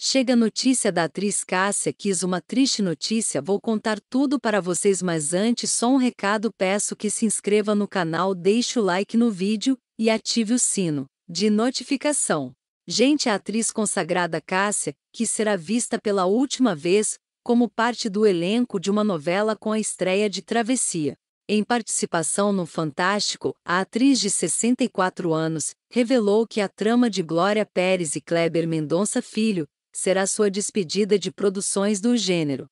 Chega a notícia da atriz Cássia quis uma triste notícia, vou contar tudo para vocês, mas antes só um recado, peço que se inscreva no canal, deixe o like no vídeo e ative o sino de notificação. Gente, a atriz consagrada Cássia, que será vista pela última vez como parte do elenco de uma novela com a estreia de Travessia. Em participação no Fantástico, a atriz de 64 anos revelou que a trama de Glória Pérez e Kleber Mendonça Filho será sua despedida de produções do gênero.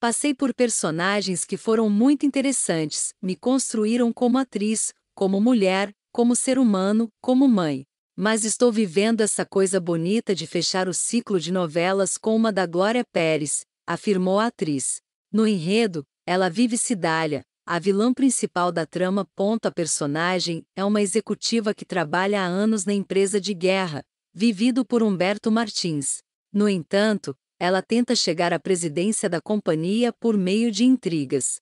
Passei por personagens que foram muito interessantes, me construíram como atriz, como mulher, como ser humano, como mãe. Mas estou vivendo essa coisa bonita de fechar o ciclo de novelas com uma da Glória Pérez, afirmou a atriz. No enredo, ela vive Cidália, a vilã principal da trama. a personagem é uma executiva que trabalha há anos na empresa de guerra, vivido por Humberto Martins. No entanto, ela tenta chegar à presidência da companhia por meio de intrigas.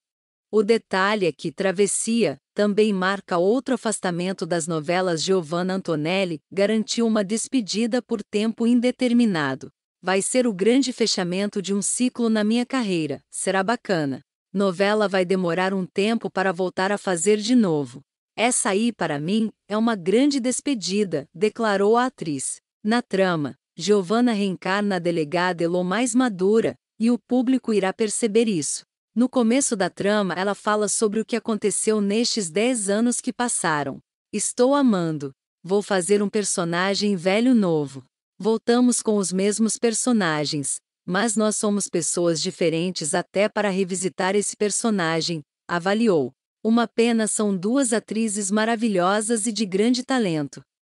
O detalhe é que Travessia também marca outro afastamento das novelas Giovanna Antonelli, garantiu uma despedida por tempo indeterminado. Vai ser o grande fechamento de um ciclo na minha carreira, será bacana. Novela vai demorar um tempo para voltar a fazer de novo. Essa aí, para mim, é uma grande despedida, declarou a atriz. Na trama, Giovanna reencarna a delegada Elon mais madura, e o público irá perceber isso. No começo da trama, ela fala sobre o que aconteceu nestes 10 anos que passaram. Estou amando. Vou fazer um personagem velho novo. Voltamos com os mesmos personagens, mas nós somos pessoas diferentes até para revisitar esse personagem, avaliou. Uma pena são duas atrizes maravilhosas e de grande talento.